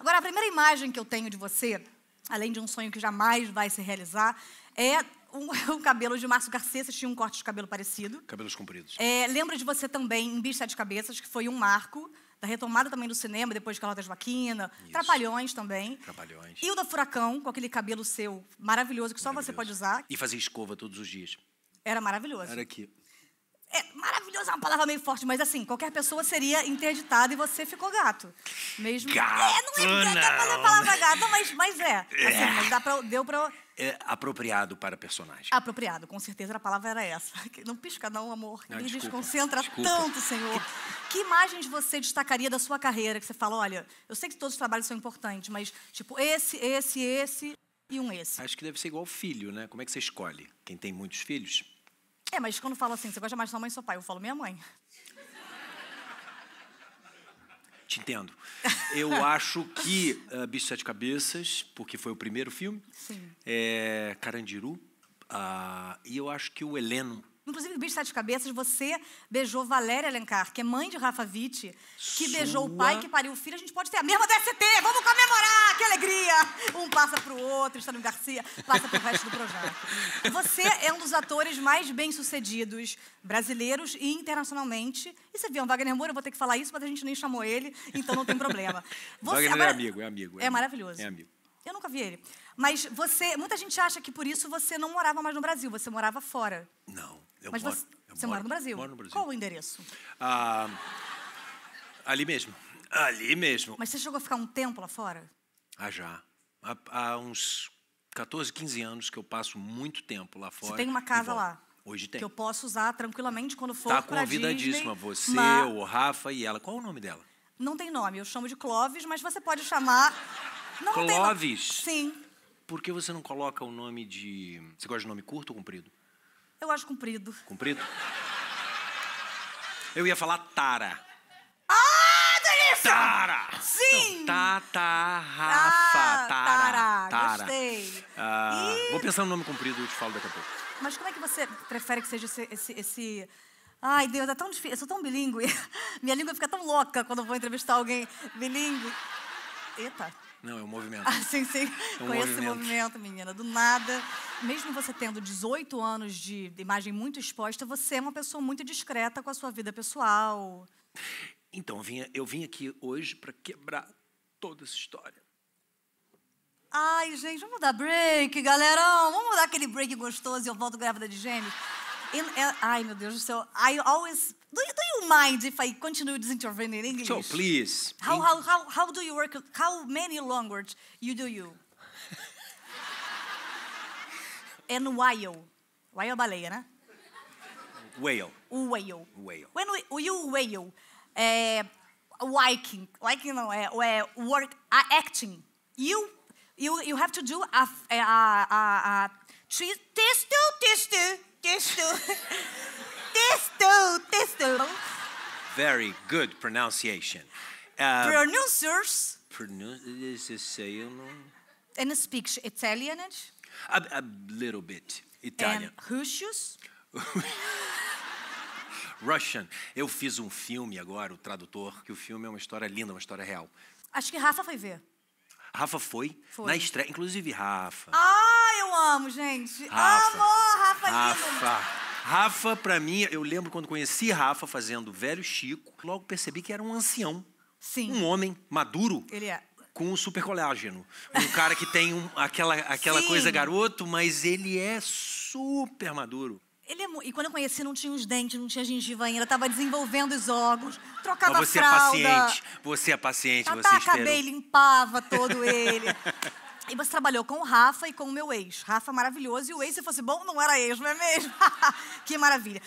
Agora, a primeira imagem que eu tenho de você, além de um sonho que jamais vai se realizar, é um, cabelo de Márcio Garcia, que tinha um corte de cabelo parecido. Cabelos compridos. É, lembro de você também em Bicho Sete Cabeças, que foi um marco da retomada também do cinema, depois de Carlota Joaquina, Isso. Trapalhões também. Trapalhões. E o da Furacão, com aquele cabelo seu maravilhoso que só você pode usar. E fazia escova todos os dias. Era maravilhoso. Era aqui. É, maravilhoso é uma palavra meio forte, mas assim, qualquer pessoa seria interditada e você ficou gato. Mesmo. Gato, é, não é, não. a palavra gato, mas, mas é. é. Assim, é. Mas pra, deu pra. É apropriado para personagem. Apropriado, com certeza a palavra era essa. Não pisca, não, amor. Não, Me desculpa, desconcentra desculpa. tanto, Senhor. Que imagens você destacaria da sua carreira? Que você fala, olha, eu sei que todos os trabalhos são importantes, mas, tipo, esse, esse, esse e um esse. Acho que deve ser igual filho, né? Como é que você escolhe? Quem tem muitos filhos é, mas quando fala assim, você gosta mais de sua mãe e seu pai? Eu falo minha mãe. Te entendo. Eu acho que uh, Bicho Sete Cabeças, porque foi o primeiro filme. Sim. É, Carandiru. Uh, e eu acho que o Heleno Inclusive, no Bicho Sete Cabeças, você beijou Valéria Alencar, que é mãe de Rafa Witt, que Sua... beijou o pai que pariu o filho. A gente pode ter a mesma DST, vamos comemorar, que alegria! Um passa pro outro, Estânio Garcia passa pro resto do projeto. Você é um dos atores mais bem-sucedidos brasileiros e internacionalmente. E você viu, um Wagner Moura, eu vou ter que falar isso, mas a gente nem chamou ele, então não tem problema. Você, Wagner é agora... é amigo, é amigo. É, é maravilhoso. É amigo. Eu nunca vi ele. Mas você, muita gente acha que por isso você não morava mais no Brasil, você morava fora. Não. Eu Mas moro, você, eu você moro, mora no Brasil? Moro no Brasil. Qual o endereço? Ah, ali mesmo. Ali mesmo. Mas você chegou a ficar um tempo lá fora? Ah, já. Há, há uns 14, 15 anos que eu passo muito tempo lá fora. Você tem uma casa lá? Hoje tem. Que eu posso usar tranquilamente quando for tá para Disney. Está convidadíssima você, mas... o Rafa e ela. Qual o nome dela? Não tem nome. Eu chamo de Clóvis, mas você pode chamar... Não, tem Sim. Por que você não coloca o nome de... Você gosta de nome curto ou comprido? Eu acho comprido. Comprido? Eu ia falar tara. Ah, delícia! Tara! Sim! Não, rafa, ah, tara, tara. Gostei. Ah, e... Vou pensar no nome comprido e te falo daqui a pouco. Mas como é que você prefere que seja esse... esse, esse... Ai, Deus, é tão difícil. Eu sou tão bilíngue. Minha língua fica tão louca quando eu vou entrevistar alguém bilíngue. Eita. Não, é um movimento. Ah, sim, sim. É um Conheço movimento. movimento, menina. Do nada, mesmo você tendo 18 anos de imagem muito exposta, você é uma pessoa muito discreta com a sua vida pessoal. Então, eu vim, eu vim aqui hoje para quebrar toda essa história. Ai, gente, vamos dar break, galera. Vamos dar aquele break gostoso e eu volto grávida de gêmeos. In, uh, ai, meu Deus do céu. I always. Do you, do you mind if I continue to intervene in English? So please. How, how, how, how do you work? How many languages you do you? and whale. Whale baleia, né? Whale. Whale. Whale. When we, you whale, é, Viking, Viking não, é, é work, acting. You, you, you have to do a, a, a, a Texto, texto, texto. Texto, texto. Very good pronunciation. Uh, Pronunciers. Pronunciation. And speaks Italian? A, a little bit Italian. And Russians? Russian. Eu fiz um filme agora, o tradutor, que o filme é uma história linda, uma história real. Acho que Rafa foi ver. Rafa foi, foi. na estreia, inclusive Rafa. Ah! eu amo, gente. Rafa, amo Rafa Lima. Rafa. Rafa, pra mim, eu lembro quando conheci Rafa fazendo Velho Chico, logo percebi que era um ancião. Sim. Um homem maduro. Ele é com um super colágeno. Um cara que tem um, aquela, aquela coisa garoto, mas ele é super maduro. Ele é, e quando eu conheci, não tinha os dentes, não tinha gengiva ainda, tava desenvolvendo os órgãos, trocava mas você é fralda. Você é paciente, você é paciente, Tata, você esperou. acabei, limpava todo ele. E você trabalhou com o Rafa e com o meu ex. Rafa maravilhoso. E o ex, se fosse bom, não era ex, não é mesmo? que maravilha.